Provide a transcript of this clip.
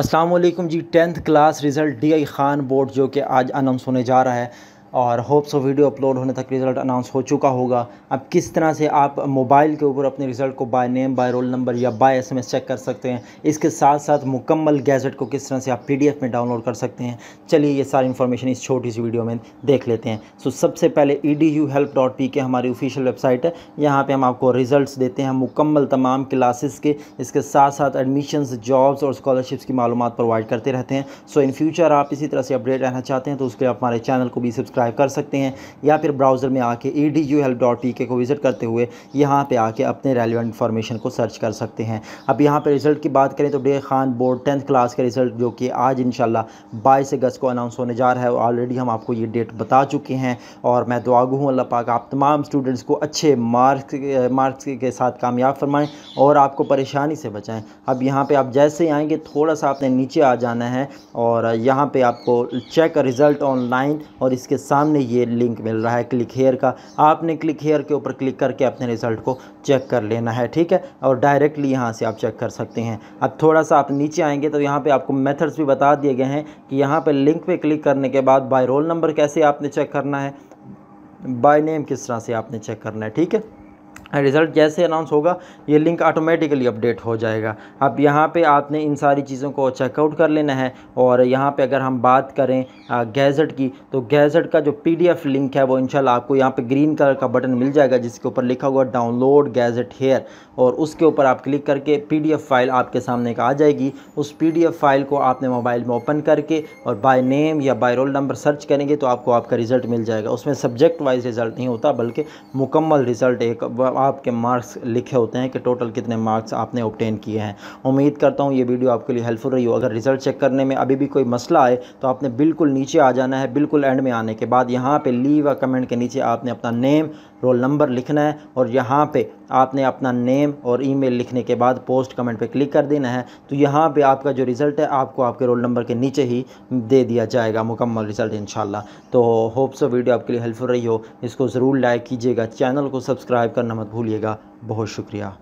Aslam ji tenth class result D I Khan board जो कि आज अनाउंस होने जा रहा है और होप्स ऑफ वीडियो अपलोड होने तक रिज़ल्ट अनाउंस हो चुका होगा अब किस तरह से आप मोबाइल के ऊपर अपने रिज़ल्ट को by name by roll number या बाय एसएमएस चेक कर सकते हैं इसके साथ साथ मुकम्मल गैजेट को किस तरह से आप पीडीएफ में डाउनलोड कर सकते हैं चलिए ये सारी इन्फॉर्मेशन इस छोटी सी वीडियो में देख लेते हैं सो सबसे पहले E D U help dot P K हमारी ऑफिशियल वेबसाइट है यहाँ पर हम आपको रिज़ल्ट देते हैं मुकम्मल तमाम क्लासेस के इसके साथ साथ एडमिशन जॉब्स और स्कॉलरशिप्स की मालूम प्रोवाइड करते रहते हैं सो इन फ्यूचर आप इसी तरह से अपडेट रहना चाहते हैं तो उसके लिए आप हमारे चैनल को भी सब्सक्राइब सब्सक्राइब कर सकते हैं या फिर ब्राउज़र में आके E D U help dot P K को विज़िट करते हुए यहाँ पर आके अपने रेलिवेंट इन्फॉर्मेशन को सर्च कर सकते हैं अब यहाँ पर रिज़ल्ट की बात करें तो डे खान बोर्ड टेंथ क्लास का रिज़ल्ट जो कि आज इन शाला बाईस अगस्त को अनाउंस होने जा रहा है ऑलरेडी हम आपको ये डेट बता चुके हैं और मैं दुआगू हूँ अल्लाह पाक आप तमाम स्टूडेंट्स को अच्छे मार्क्स मार्क्स के साथ कामयाब फरमाएँ और आपको परेशानी से बचाएँ अब यहाँ पर आप जैसे ही आएँगे थोड़ा सा आपने नीचे आ जाना है और यहाँ पर आपको चेक रिज़ल्ट ऑनलाइन और इसके सामने ये लिंक मिल रहा है क्लिक हेयर का आपने क्लिक हेयर के ऊपर क्लिक करके अपने रिज़ल्ट को चेक कर लेना है ठीक है और डायरेक्टली यहाँ से आप चेक कर सकते हैं अब थोड़ा सा आप नीचे आएंगे तो यहाँ पर आपको मेथड्स भी बता दिए गए हैं कि यहाँ पर लिंक पर क्लिक करने के बाद बाय रोल नंबर कैसे आपने चेक करना है बाय नेम किस तरह से आपने चेक करना है ठीक है रिज़ल्ट जैसे अनाउंस होगा ये लिंक ऑटोमेटिकली अपडेट हो जाएगा अब यहाँ पे आपने इन सारी चीज़ों को चेकआउट कर लेना है और यहाँ पे अगर हम बात करें गैजेट की तो गैजेट का जो पीडीएफ लिंक है वो इनशाला आपको यहाँ पे ग्रीन कलर का बटन मिल जाएगा जिसके ऊपर लिखा हुआ डाउनलोड गैजेट हेयर और उसके ऊपर आप क्लिक करके पी फ़ाइल आपके सामने का आ जाएगी उस पी फ़ाइल को आपने मोबाइल में ओपन करके और बाय नेम या बाय रोल नंबर सर्च करेंगे तो आपको आपका रिज़ल्ट मिल जाएगा उसमें सब्जेक्ट वाइज रिज़ल्ट नहीं होता बल्कि मुकम्मल रिज़ल्ट एक मतलब आपके मार्क्स लिखे होते हैं कि टोटल कितने मार्क्स आपने ऑप्टेन किए हैं उम्मीद करता हूँ ये वीडियो आपके लिए हेल्पफुल रही हो अगर रिज़ल्ट चेक करने में अभी भी कोई मसला आए तो आपने बिल्कुल नीचे आ जाना है बिल्कुल एंड में आने के बाद यहाँ पर लीव अ कमेंट के नीचे आपने अपना नेम रोल नंबर लिखना है और यहाँ पर आपने अपना नेम और ईमेल लिखने के बाद पोस्ट कमेंट पे क्लिक कर देना है तो यहाँ पे आपका जो रिज़ल्ट है आपको आपके रोल नंबर के नीचे ही दे दिया जाएगा मुकम्मल रिज़ल्ट इन तो होप सो वीडियो आपके लिए हेल्पफुल रही हो इसको ज़रूर लाइक कीजिएगा चैनल को सब्सक्राइब करना मत भूलिएगा बहुत शुक्रिया